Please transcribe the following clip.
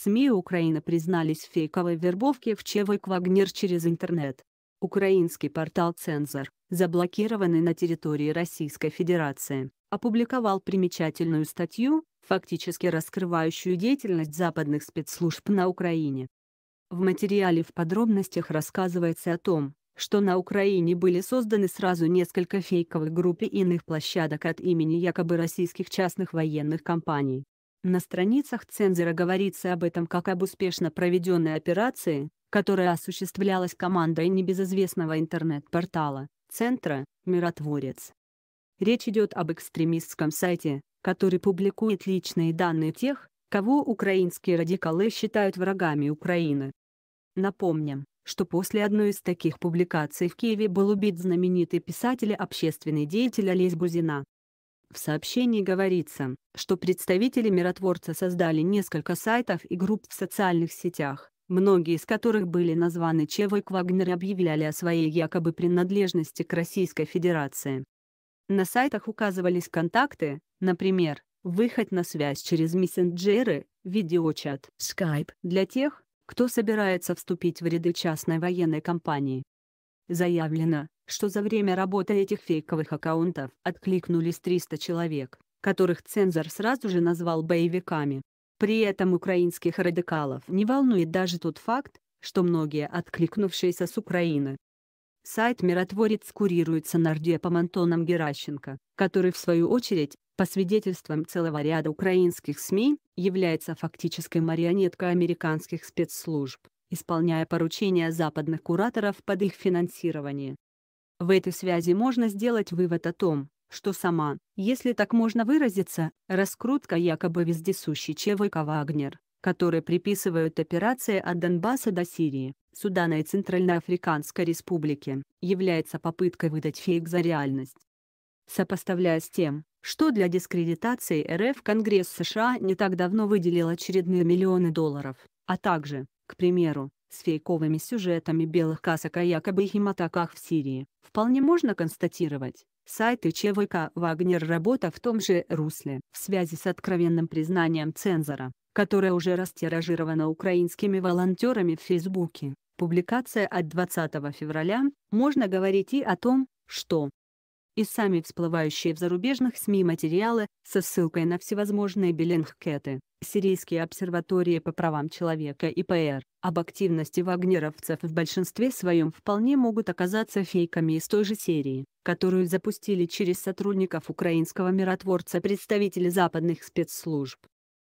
СМИ Украины признались в фейковой вербовке в Чевой к через интернет. Украинский портал «Цензор», заблокированный на территории Российской Федерации, опубликовал примечательную статью, фактически раскрывающую деятельность западных спецслужб на Украине. В материале в подробностях рассказывается о том, что на Украине были созданы сразу несколько фейковых групп и иных площадок от имени якобы российских частных военных компаний, на страницах цензора говорится об этом как об успешно проведенной операции, которая осуществлялась командой небезызвестного интернет-портала Центра «Миротворец». Речь идет об экстремистском сайте, который публикует личные данные тех, кого украинские радикалы считают врагами Украины. Напомним, что после одной из таких публикаций в Киеве был убит знаменитый писатель и общественный деятель Олесь Бузина. В сообщении говорится, что представители миротворца создали несколько сайтов и групп в социальных сетях, многие из которых были названы Чевык Вагнер объявляли о своей якобы принадлежности к Российской Федерации. На сайтах указывались контакты, например, выход на связь через мессенджеры, видеочат, Skype для тех, кто собирается вступить в ряды частной военной компании. Заявлено, что за время работы этих фейковых аккаунтов откликнулись 300 человек, которых цензор сразу же назвал боевиками. При этом украинских радикалов не волнует даже тот факт, что многие откликнувшиеся с Украины. Сайт «Миротворец» курируется нардепом Антоном Геращенко, который в свою очередь, по свидетельствам целого ряда украинских СМИ, является фактической марионеткой американских спецслужб, исполняя поручения западных кураторов под их финансирование. В этой связи можно сделать вывод о том, что сама, если так можно выразиться, раскрутка якобы вездесущей ЧВК «Вагнер», которой приписывают операции от Донбасса до Сирии, Судана и Центральноафриканской Республики, является попыткой выдать фейк за реальность. Сопоставляя с тем, что для дискредитации РФ Конгресс США не так давно выделил очередные миллионы долларов, а также, к примеру, с фейковыми сюжетами белых касок о якобы химатаках в Сирии, вполне можно констатировать, сайты ЧВК «Вагнер» работа в том же русле. В связи с откровенным признанием цензора, которое уже растиражировано украинскими волонтерами в Фейсбуке, публикация от 20 февраля, можно говорить и о том, что, и сами всплывающие в зарубежных СМИ материалы со ссылкой на всевозможные биллингкеты, сирийские обсерватории по правам человека и ПР, об активности вагнеровцев в большинстве своем вполне могут оказаться фейками из той же серии, которую запустили через сотрудников украинского миротворца представители западных спецслужб.